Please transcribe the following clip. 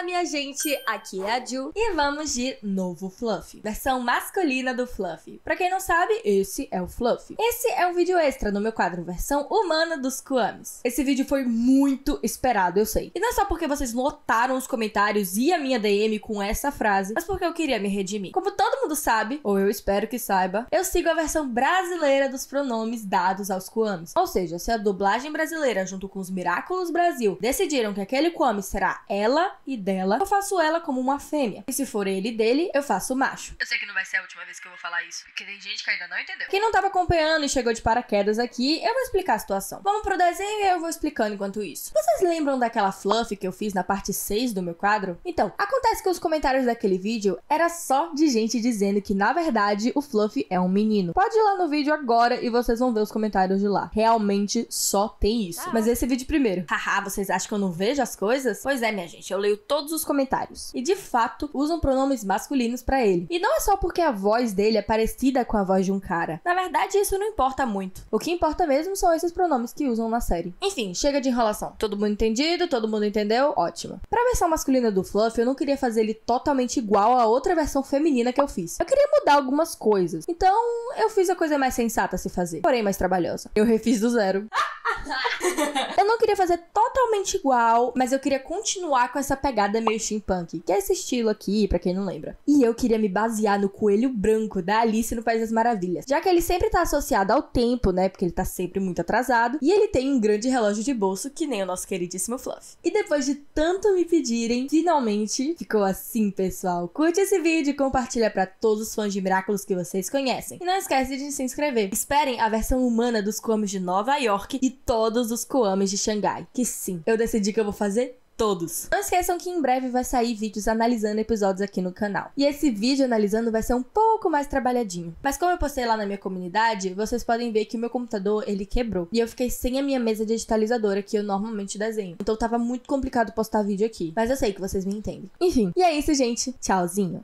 Olá, minha gente! Aqui é a Ju e vamos de novo Fluff, versão masculina do Fluff. Pra quem não sabe, esse é o Fluff. Esse é um vídeo extra no meu quadro versão humana dos Kuamis. Esse vídeo foi muito esperado, eu sei. E não é só porque vocês lotaram os comentários e a minha DM com essa frase, mas porque eu queria me redimir. Como todo mundo sabe, ou eu espero que saiba, eu sigo a versão brasileira dos pronomes dados aos Kuamis. Ou seja, se a dublagem brasileira junto com os Miraculous Brasil decidiram que aquele Kuami será ela e dela, dela, eu faço ela como uma fêmea. E se for ele dele, eu faço macho. Eu sei que não vai ser a última vez que eu vou falar isso, porque tem gente que ainda não entendeu. Quem não tava acompanhando e chegou de paraquedas aqui, eu vou explicar a situação. Vamos pro desenho e eu vou explicando enquanto isso. Vocês lembram daquela fluff que eu fiz na parte 6 do meu quadro? Então, acontece que os comentários daquele vídeo era só de gente dizendo que na verdade o Fluff é um menino. Pode ir lá no vídeo agora e vocês vão ver os comentários de lá. Realmente só tem isso. Ah. Mas esse é vídeo primeiro. Haha, vocês acham que eu não vejo as coisas? Pois é, minha gente, eu leio todo todos os comentários. E de fato, usam pronomes masculinos para ele. E não é só porque a voz dele é parecida com a voz de um cara. Na verdade, isso não importa muito. O que importa mesmo são esses pronomes que usam na série. Enfim, chega de enrolação. Todo mundo entendido, todo mundo entendeu? Ótimo. Pra versão masculina do Fluff, eu não queria fazer ele totalmente igual à outra versão feminina que eu fiz. Eu queria mudar algumas coisas. Então, eu fiz a coisa mais sensata a se fazer, porém mais trabalhosa. Eu refiz do zero. queria fazer totalmente igual, mas eu queria continuar com essa pegada meio steampunk, que é esse estilo aqui, para quem não lembra. E eu queria me basear no Coelho Branco da Alice no País das Maravilhas, já que ele sempre tá associado ao tempo, né? Porque ele tá sempre muito atrasado, e ele tem um grande relógio de bolso que nem o nosso queridíssimo Fluff. E depois de tanto me pedirem, finalmente ficou assim, pessoal. Curte esse vídeo e compartilha para todos os fãs de Miraculous que vocês conhecem. E não esquece de se inscrever. Esperem a versão humana dos Koamis de Nova York e todos os Koamis de Shanghai que sim, eu decidi que eu vou fazer todos. Não esqueçam que em breve vai sair vídeos analisando episódios aqui no canal. E esse vídeo analisando vai ser um pouco mais trabalhadinho. Mas como eu postei lá na minha comunidade, vocês podem ver que o meu computador, ele quebrou. E eu fiquei sem a minha mesa digitalizadora, que eu normalmente desenho. Então tava muito complicado postar vídeo aqui. Mas eu sei que vocês me entendem. Enfim, e é isso, gente. Tchauzinho.